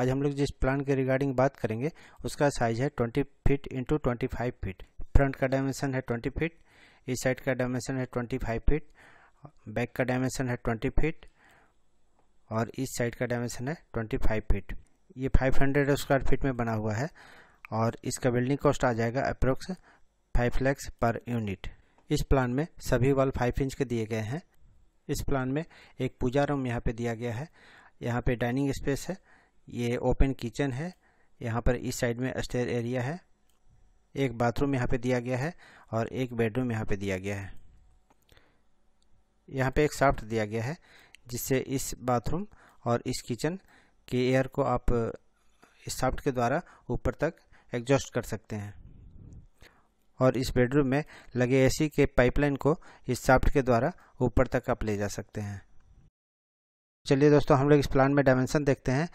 आज हम लोग जिस प्लान के रिगार्डिंग बात करेंगे उसका साइज है twenty feet into twenty five feet front का डायमेंशन है ट्वेंटी फीट इस साइड का डायमेंशन है ट्वेंटी फाइव फीट बैक का डायमेंशन है ट्वेंटी फीट और इस साइड का डायमेंशन है ट्वेंटी फाइव फीट ये फाइव हंड्रेड स्क्वायर फीट में बना हुआ है और इसका बिल्डिंग कॉस्ट आ जाएगा approx five lakhs per unit इस प्लान में सभी वॉल फाइव इंच के दिए गए हैं इस प्लान में एक पूजा रूम यहाँ पे दिया गया है यहाँ पे डाइनिंग स्पेस है ये ओपन किचन है यहाँ पर इस साइड में स्टेयर एरिया है एक बाथरूम यहाँ पे दिया गया है और एक बेडरूम यहाँ पे दिया गया है यहाँ पे एक साफ्ट दिया गया है जिससे इस बाथरूम और इस किचन के एयर को आप इस साफ्ट के द्वारा ऊपर तक एग्जॉस्ट कर सकते हैं और इस बेडरूम में लगे एसी के पाइपलाइन को इस साफ्ट के द्वारा ऊपर तक आप ले जा सकते हैं चलिए दोस्तों हम लोग इस प्लान में डायमेंसन देखते हैं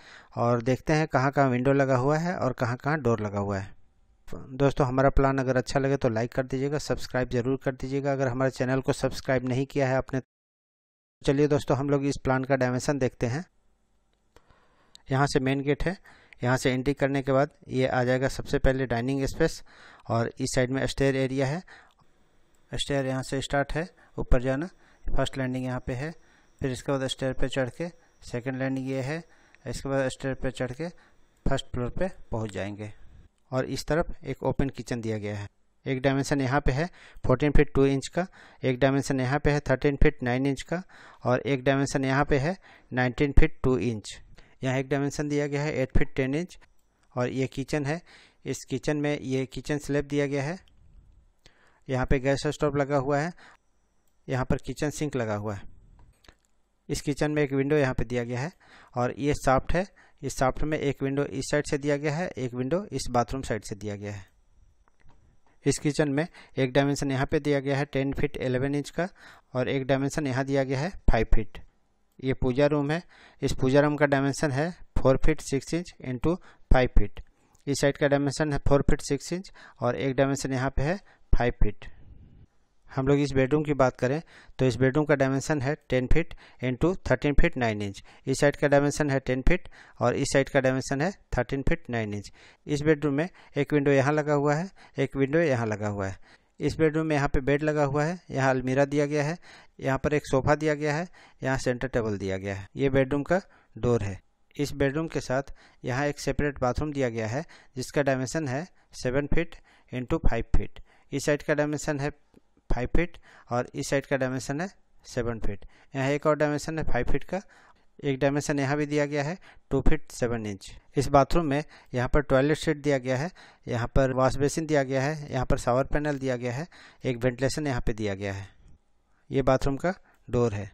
और देखते हैं कहाँ कहाँ विंडो लगा हुआ है और कहाँ कहाँ डोर लगा हुआ है दोस्तों हमारा प्लान अगर अच्छा लगे तो लाइक कर दीजिएगा सब्सक्राइब जरूर कर दीजिएगा अगर हमारे चैनल को सब्सक्राइब नहीं किया है आपने चलिए दोस्तों हम लोग इस प्लान का डायमेंसन देखते हैं यहाँ से मेन गेट है यहाँ से एंट्री करने के बाद ये आ जाएगा सबसे पहले डाइनिंग स्पेस और इस साइड में स्टेयर एरिया है स्टेयर यहाँ से स्टार्ट है ऊपर जाना फर्स्ट लैंडिंग यहाँ पे है फिर इसके बाद स्टेयर पे चढ़ के सेकेंड लैंडिंग ये है इसके बाद स्टेयर पे चढ़ के फर्स्ट फ्लोर पे पहुंच जाएंगे और इस तरफ एक ओपन किचन दिया गया है एक डायमेंशन यहाँ पे है 14 फीट 2 इंच का एक डायमेंशन यहाँ पे है 13 फीट 9 इंच का और एक डायमेंशन यहाँ पे है 19 फीट 2 इंच यहाँ एक डायमेंशन दिया गया है 8 फीट 10 इंच और ये किचन है इस किचन में ये किचन स्लेब दिया गया है यहाँ पे गैस स्टोव लगा हुआ है यहाँ पर किचन सिंक लगा हुआ है इस किचन में एक विंडो यहाँ पे दिया गया है और ये साफ्ट है इस साफ्ट में एक विंडो इस साइड से दिया गया है एक विंडो इस बाथरूम साइड से दिया गया है इस किचन में एक डायमेंशन यहाँ पे दिया गया है टेन फीट एलेवन इंच का और एक डायमेंशन यहाँ दिया गया है फाइव फीट ये पूजा रूम है इस पूजा रूम का डायमेंशन है four feet six inch into five feet इस साइड का डायमेंशन है फोर फीट सिक्स इंच और एक डायमेंशन यहाँ पे है फाइव फीट हम लोग इस बेडरूम की बात करें तो इस बेडरूम का डायमेंशन है ten feet into thirteen feet nine inch इस साइड का डायमेंशन है टेन फीट और इस साइड का डायमेंशन है थर्टीन फीट नाइन इंच इस बेडरूम में एक विंडो यहाँ लगा हुआ है एक विंडो यहाँ लगा हुआ है इस बेडरूम में यहाँ पे बेड लगा हुआ है यहाँ अलमीरा दिया गया है यहाँ पर एक सोफ़ा दिया गया है यहाँ सेंटर टेबल दिया गया है ये बेडरूम का डोर है इस बेडरूम के साथ यहाँ एक सेपरेट बाथरूम दिया गया है जिसका डायमेंशन है seven feet into five feet इस साइड का डायमेंशन है फाइव फिट और इस साइड का डायमेंशन है सेवन फिट यहाँ एक और डायमेंशन है फाइव फिट का एक डायमेंशन यहाँ भी दिया गया है टू फिट सेवन इंच इस बाथरूम में यहाँ पर टॉयलेट सीट दिया गया है यहाँ पर वॉश बेसिन दिया गया है यहाँ पर शावर पैनल दिया गया है एक वेंटिलेशन यहाँ पे दिया गया है ये बाथरूम का डोर है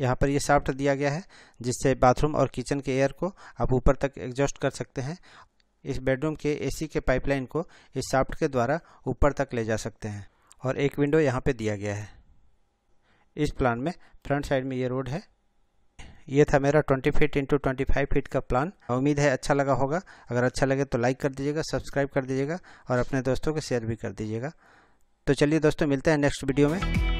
यहाँ पर ये साफ्ट दिया गया है जिससे बाथरूम और किचन के एयर को आप ऊपर तक एग्जॉस्ट कर सकते हैं इस बेडरूम के एसी के पाइपलाइन को इस साफ्ट के द्वारा ऊपर तक ले जा सकते हैं और एक विंडो यहाँ पे दिया गया है इस प्लान में फ्रंट साइड में ये रोड है ये था मेरा 20 feet into twenty five feet का प्लान उम्मीद है अच्छा लगा होगा अगर अच्छा लगे तो लाइक कर दीजिएगा सब्सक्राइब कर दीजिएगा और अपने दोस्तों को शेयर भी कर दीजिएगा तो चलिए दोस्तों मिलते हैं नेक्स्ट वीडियो में